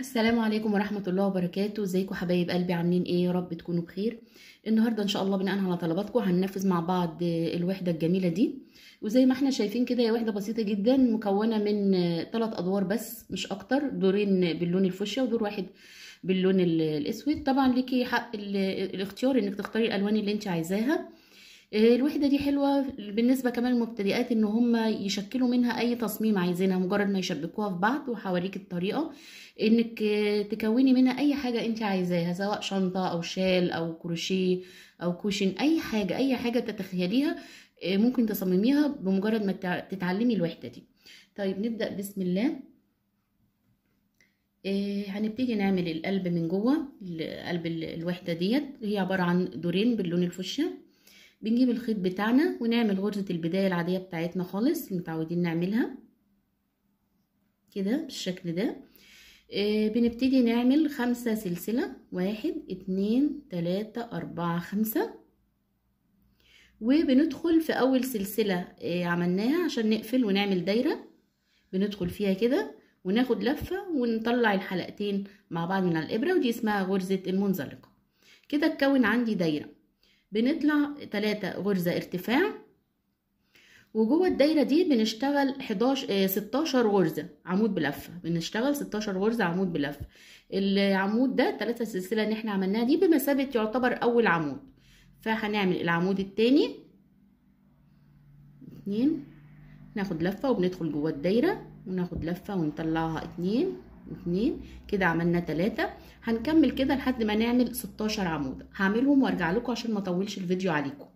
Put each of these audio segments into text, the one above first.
السلام عليكم ورحمة الله وبركاته ازيكم حبايب قلبي عاملين ايه يا رب تكونوا بخير النهاردة ان شاء الله بناء على طلباتكم هننفذ مع بعض الوحدة الجميلة دي وزي ما احنا شايفين كده هي وحدة بسيطة جدا مكونة من ثلاث ادوار بس مش اكتر دورين باللون الفوشيا ودور واحد باللون الاسود طبعا ليكي حق الاختيار انك تختاري الالوان اللي انت عايزاها آه، الوحده دي حلوه بالنسبه كمان للمبتدئات ان هم يشكلوا منها اي تصميم عايزينها مجرد ما يشبكوها في بعض وهوريك الطريقه انك آه، تكوني منها اي حاجه انت عايزاها سواء شنطه او شال او كروشيه او كوشن اي حاجه اي حاجه تتخيليها آه، ممكن تصمميها بمجرد ما تتعلمي الوحده دي طيب نبدا بسم الله هنبتدي نعمل القلب من جوه قلب الوحده ديت هي عباره عن دورين باللون الفوشيا بنجيب الخيط بتاعنا ونعمل غرزة البداية العادية بتاعتنا خالص اللي متعودين نعملها كده بالشكل ده آه، بنبتدي نعمل خمسة سلسلة واحد اتنين تلاتة اربعة خمسة وبندخل في اول سلسلة آه، عملناها عشان نقفل ونعمل دايرة بندخل فيها كده وناخد لفة ونطلع الحلقتين مع بعض من الابرة ودي اسمها غرزة المنزلقة كده اتكون عندي دايرة بنطلع تلاتة غرزة ارتفاع وجوه الدايرة دي بنشتغل 11 16 آه، غرزة عمود بلفة بنشتغل 16 غرزة عمود بلفة العمود ده تلاتة سلسلة اللي احنا عملناها دي بمثابة يعتبر أول عمود فهنعمل العمود التاني اتنين ناخد لفة وبندخل جوه الدايرة وناخد لفة ونطلعها اتنين واثنين كده عملنا تلاتة هنكمل كده لحد ما نعمل 16 عمودة هعملهم وارجع لكم عشان ما اطولش الفيديو عليكم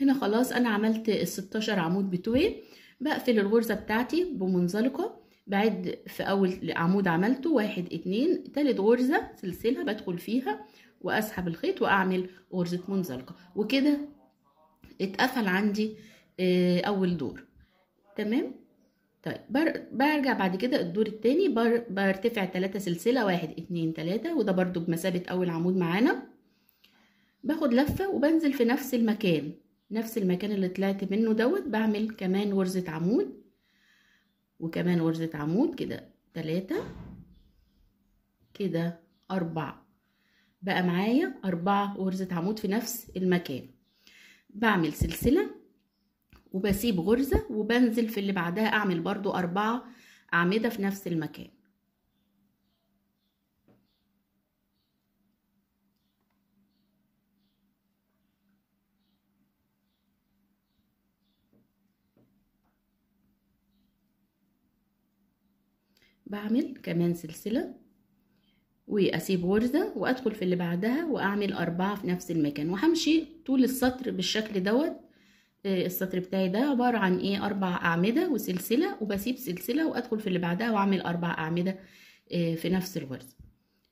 هنا خلاص انا عملت ال 16 عمود بتوعي بقفل الغرزة بتاعتي بمنزلقة بعد في اول عمود عملته واحد اتنين تالت غرزة سلسلة بدخل فيها واسحب الخيط واعمل غرزة منزلقة وكده اتقفل عندي آه، اول دور تمام طيب برجع بعد كده الدور التاني برتفع تلاتة سلسلة واحد اتنين تلاتة وده برضو بمثابة أول عمود معانا باخد لفة وبنزل في نفس المكان نفس المكان اللي طلعت منه دوت بعمل كمان غرزة عمود وكمان غرزة عمود كده تلاتة كده أربعة بقى معايا أربعة غرزة عمود في نفس المكان بعمل سلسلة وبسيب غرزة وبنزل في اللي بعدها أعمل برضو أربعة أعمدة في نفس المكان بعمل كمان سلسلة واسيب غرزة وادخل في اللي بعدها واعمل اربعة في نفس المكان وهمشي طول السطر بالشكل دوت السطر بتاعي ده عبارة عن ايه اربع اعمدة وسلسلة وبسيب سلسلة وادخل في اللي بعدها واعمل اربع اعمدة آه، في نفس الغرزة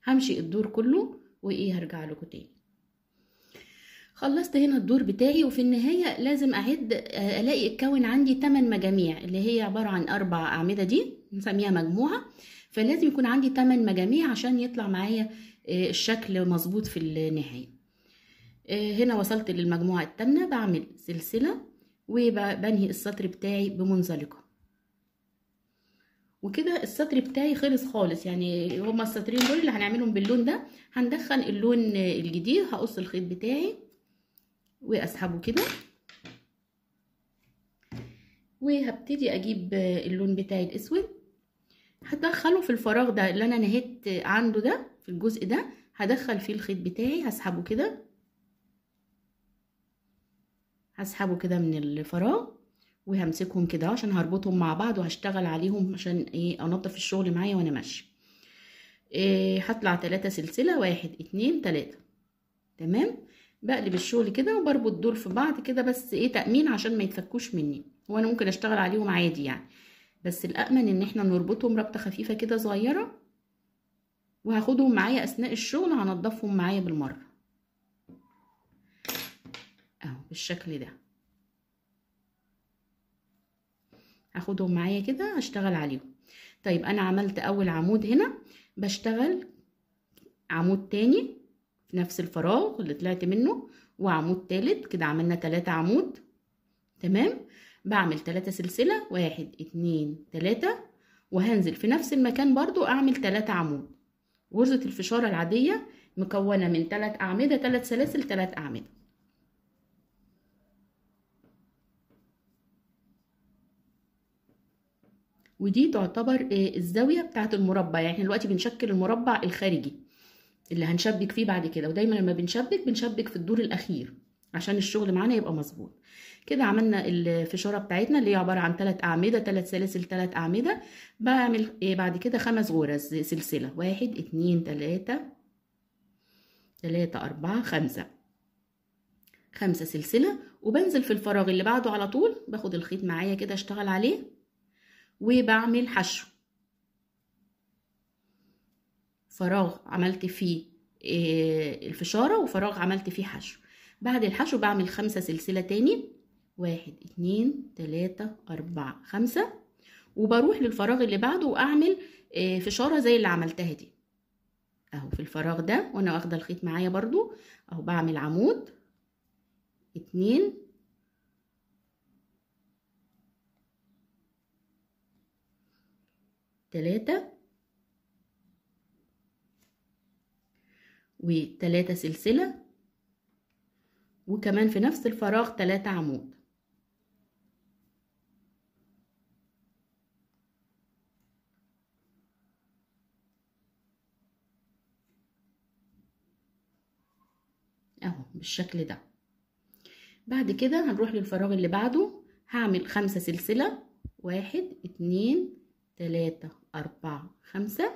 همشي الدور كله وايه هرجع لكم تاني خلصت هنا الدور بتاعي وفي النهاية لازم أعد آه، ألاقي اتكون عندي 8 مجاميع اللي هي عبارة عن أربع أعمدة دي نسميها مجموعة فلازم يكون عندي 8 مجاميع عشان يطلع معايا آه، الشكل مظبوط في النهاية آه، هنا وصلت للمجموعة التامنة بعمل سلسلة وبنهي السطر بتاعي بمنزلقة وكده السطر بتاعي خلص خالص يعني هما السطرين دول اللي هنعملهم باللون ده هندخل اللون الجديد هقص الخيط بتاعي واسحبه كده وهبتدي اجيب اللون بتاعي الاسود هدخله في الفراغ ده اللي انا نهيت عنده ده في الجزء ده هدخل فيه الخيط بتاعي هسحبه كده هسحبه كده من الفراغ وهمسكهم كده عشان هربطهم مع بعض وهشتغل عليهم عشان ايه انضف الشغل معايا وانا ماشيه إيه هطلع تلاتة سلسله واحد اتنين تلاتة تمام بقلب الشغل كده وبربط دول في بعض كده بس ايه تامين عشان ما يتفكوش مني وانا ممكن اشتغل عليهم عادي يعني بس الأأمن ان احنا نربطهم ربطه خفيفه كده صغيره وهاخدهم معايا اثناء الشغل هنضفهم معايا بالمره بالشكل ده هاخدهم معايا كده هشتغل عليهم طيب انا عملت اول عمود هنا بشتغل عمود تاني في نفس الفراغ اللي طلعت منه وعمود تالت كده عملنا تلاتة عمود تمام بعمل تلاتة سلسلة واحد اتنين تلاتة وهنزل في نفس المكان برضو اعمل تلاتة عمود غرزة الفشارة العادية مكونة من تلات أعمدة تلات سلاسل تلات أعمدة ودي تعتبر آه، الزاويه بتاعه المربع يعني احنا دلوقتي بنشكل المربع الخارجي اللي هنشبك فيه بعد كده ودايما لما بنشبك بنشبك في الدور الاخير عشان الشغل معانا يبقى مظبوط كده عملنا الفشاره بتاعتنا اللي هي عباره عن ثلاث اعمده ثلاث سلاسل ثلاث اعمده بعمل آه، بعد كده خمس غرز سلسله واحد اتنين تلاته تلاته اربعه خمسه خمسه سلسله وبنزل في الفراغ اللي بعده على طول باخد الخيط معايا كده اشتغل عليه وبعمل حشو فراغ عملت فيه آه، الفشارة وفراغ عملت فيه حشو بعد الحشو بعمل خمسة سلسلة تاني واحد اتنين تلاتة اربعة خمسة وبروح للفراغ اللي بعده واعمل آه، فشارة زي اللي عملتها دي اهو في الفراغ ده وانا واخدة الخيط معايا برضو اهو بعمل عمود اتنين تلاتة وتلاتة سلسلة وكمان في نفس الفراغ تلاتة عمود اهو بالشكل ده بعد كده هنروح للفراغ اللي بعده هعمل خمسة سلسلة واحد اتنين تلاتة أربعة خمسة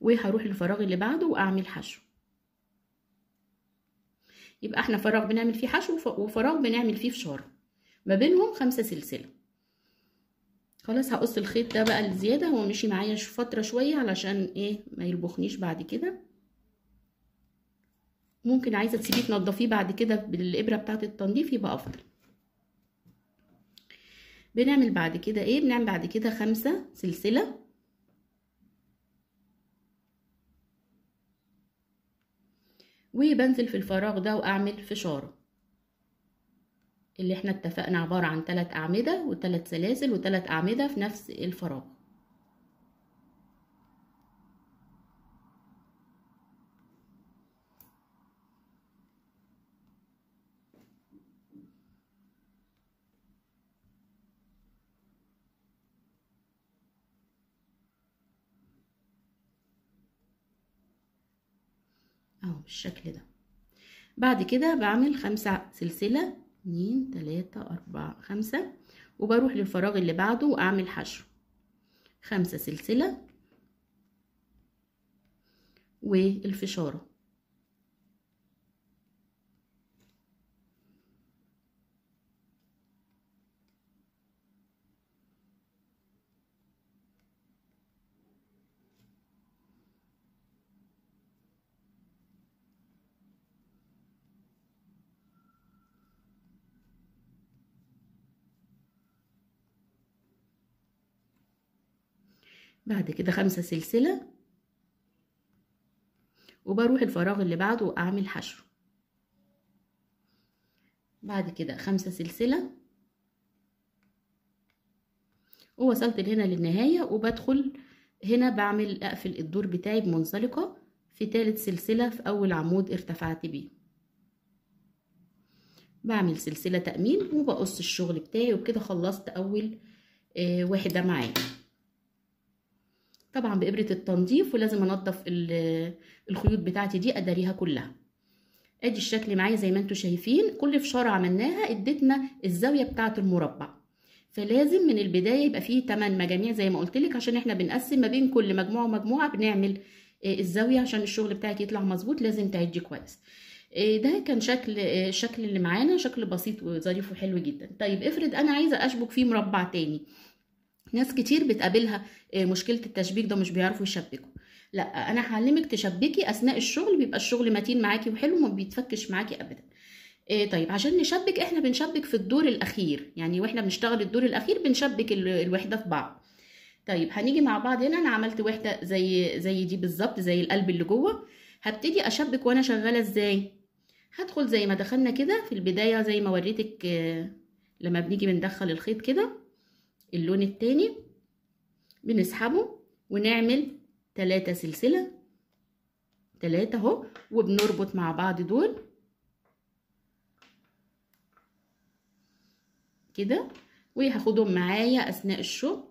وهروح للفراغ اللي بعده وأعمل حشو يبقى احنا فراغ بنعمل فيه حشو وفراغ بنعمل فيه فشار ما بينهم خمسة سلسلة خلاص هقص الخيط ده بقى الزيادة هو مشي معايا فترة شوية علشان ايه ما يلبخنيش بعد كده ممكن عايزة تسيبيه تنضفيه بعد كده بالإبرة بتاعة التنظيف يبقى أفضل بنعمل بعد كده ايه بنعمل بعد كده خمسة سلسلة وبنزل في الفراغ ده واعمل فشارة اللي احنا اتفقنا عبارة عن ثلاث اعمدة وثلاث سلاسل وثلاث اعمدة في نفس الفراغ بالشكل ده بعد كده بعمل خمسة سلسلة اتنين تلاتة أربعة خمسة وبروح للفراغ اللي بعده وأعمل حشو خمسة سلسلة والفشارة بعد كده خمسة سلسلة وبروح الفراغ اللي بعده واعمل حشو بعد كده خمسة سلسلة ووصلت هنا للنهاية وبدخل هنا بعمل اقفل الدور بتاعي بمنزلقة في تالت سلسلة في اول عمود ارتفعت بيه بعمل سلسلة تأمين وبقص الشغل بتاعي وبكده خلصت اول آه، واحدة معايا طبعا بإبرة التنظيف ولازم أنظف الخيوط بتاعتي دي أداريها كلها ادي الشكل معايا زي ما انتم شايفين كل فشارة عملناها ادتنا الزاوية بتاعة المربع فلازم من البداية يبقى فيه 8 مجاميع زي ما قلت لك عشان احنا بنقسم ما بين كل مجموعة ومجموعة بنعمل آه، الزاوية عشان الشغل بتاعك يطلع مظبوط لازم تعدي كويس آه، ده كان شكل آه، الشكل اللي معانا شكل بسيط وظريف وحلو جدا طيب افرض انا عايزه اشبك فيه مربع تاني ناس كتير بتقابلها آه، مشكله التشبيك ده مش بيعرفوا يشبكوا لا انا هعلمك تشبكي اثناء الشغل بيبقى الشغل متين معاكي وحلو ما بيتفكش معاكي ابدا إيه طيب عشان نشبك احنا بنشبك في الدور الاخير يعني واحنا بنشتغل الدور الاخير بنشبك الوحده في بعض طيب هنيجي مع بعض هنا انا عملت وحده زي زي دي بالظبط زي القلب اللي جوه هبتدي اشبك وانا شغاله ازاي هدخل زي ما دخلنا كده في البدايه زي ما وريتك آه، لما بنيجي بندخل الخيط كده اللون التاني بنسحبه ونعمل تلاتة سلسلة تلاتة اهو وبنربط مع بعض دول كده وهاخدهم معايا اثناء الشغل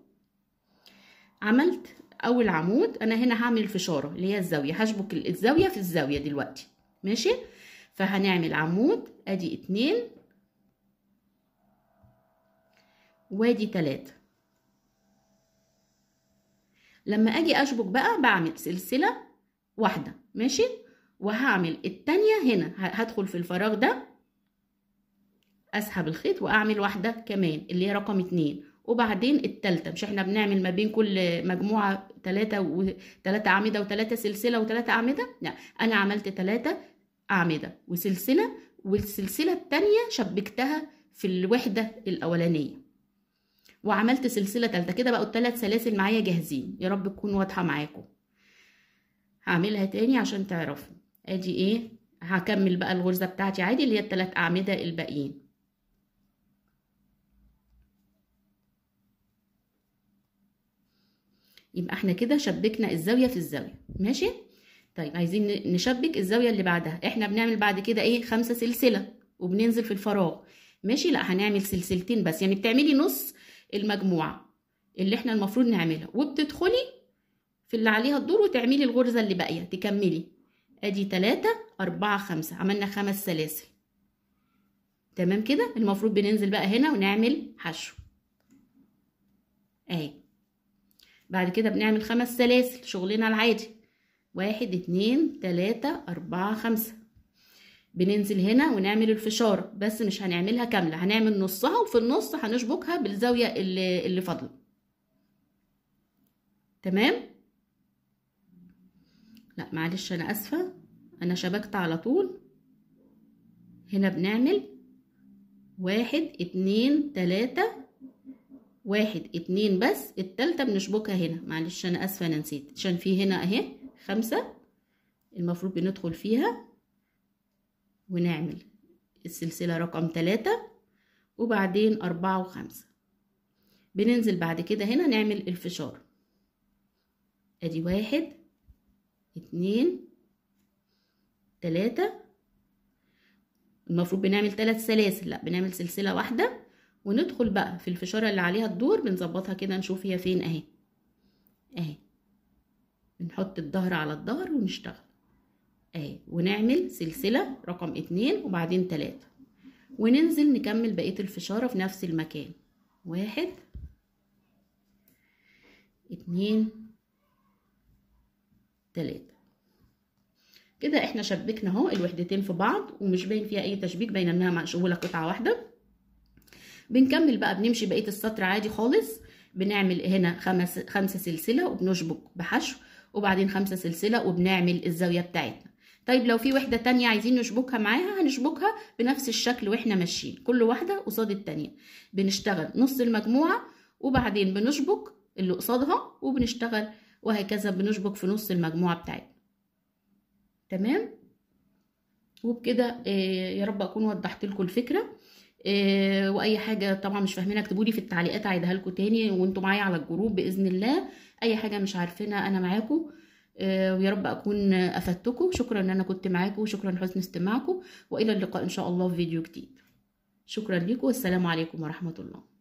عملت اول عمود انا هنا هعمل فشاره اللي هي الزاويه هشبك الزاويه في الزاويه دلوقتي ماشي فهنعمل عمود ادي اتنين وادي تلاتة لما اجي اشبك بقى بعمل سلسلة واحدة ماشي وهعمل التانية هنا هدخل في الفراغ ده اسحب الخيط واعمل واحدة كمان اللي هي رقم اتنين وبعدين التالتة مش احنا بنعمل ما بين كل مجموعة تلاتة وتلاتة أعمدة وتلاتة سلسلة وتلاتة أعمدة لا أنا عملت تلاتة أعمدة وسلسلة والسلسلة التانية شبكتها في الوحدة الأولانية وعملت سلسله ثالثه كده بقوا الثلاث سلاسل معايا جاهزين يا رب تكون واضحه معاكم هعملها تاني عشان تعرفوا ادي ايه هكمل بقى الغرزه بتاعتي عادي اللي هي الثلاث اعمده الباقيين يبقى احنا كده شبكنا الزاويه في الزاويه ماشي طيب عايزين نشبك الزاويه اللي بعدها احنا بنعمل بعد كده ايه خمسه سلسله وبننزل في الفراغ ماشي لا هنعمل سلسلتين بس يعني بتعملي نص المجموعه اللي احنا المفروض نعملها وبتدخلي في اللي عليها الدور وتعملي الغرزه اللي باقيه تكملي ادي تلاتة اربعة خمسة عملنا خمس سلاسل تمام كده المفروض بننزل بقى هنا ونعمل حشو اهي بعد كده بنعمل خمس سلاسل شغلنا العادي واحد اتنين تلاتة اربعة خمسة بننزل هنا ونعمل الفشارة بس مش هنعملها كاملة هنعمل نصها وفي النص هنشبكها بالزاوية اللي, اللي فاضلة تمام لا معلش انا اسفة انا شبكت على طول هنا بنعمل واحد اتنين تلاتة واحد اتنين بس التالتة بنشبكها هنا معلش انا اسفة انا نسيت عشان في هنا اهي خمسة المفروض بندخل فيها ونعمل السلسلة رقم تلاتة وبعدين أربعة وخمسة بننزل بعد كده هنا نعمل الفشار ادي واحد اتنين تلاتة المفروض بنعمل تلات سلاسل لا بنعمل سلسلة واحدة وندخل بقى في الفشارة اللي عليها الدور بنظبطها كده نشوف هي فين اهي اهي بنحط الظهر على الظهر ونشتغل اهي ونعمل سلسله رقم اتنين وبعدين تلاته وننزل نكمل بقيه الفشاره في نفس المكان واحد اتنين تلاته كده احنا شبكنا اهو الوحدتين في بعض ومش باين فيها اي تشبيك باين انها مقشوله قطعه واحده بنكمل بقى بنمشي بقيه السطر عادي خالص بنعمل هنا خمس خمسه سلسله وبنشبك بحشو وبعدين خمسه سلسله وبنعمل الزاويه بتاعتنا طيب لو في وحدة تانية عايزين نشبكها معاها هنشبكها بنفس الشكل واحنا ماشيين كل واحدة قصاد التانية بنشتغل نص المجموعة وبعدين بنشبك اللي قصادها وبنشتغل وهكذا بنشبك في نص المجموعة بتاعتنا تمام وبكده آه، يا رب اكون وضحت لكم الفكره آه، واي حاجه طبعا مش فاهمينها اكتبوا لي في التعليقات اعيدها لكم تاني وانتوا معايا على الجروب باذن الله اي حاجه مش عارفينها انا معاكم آه، ويا رب اكون افدتكم شكرا ان انا كنت معاكم وشكرا حسن استماعكم والى اللقاء ان شاء الله في فيديو جديد شكرا لكم والسلام عليكم ورحمه الله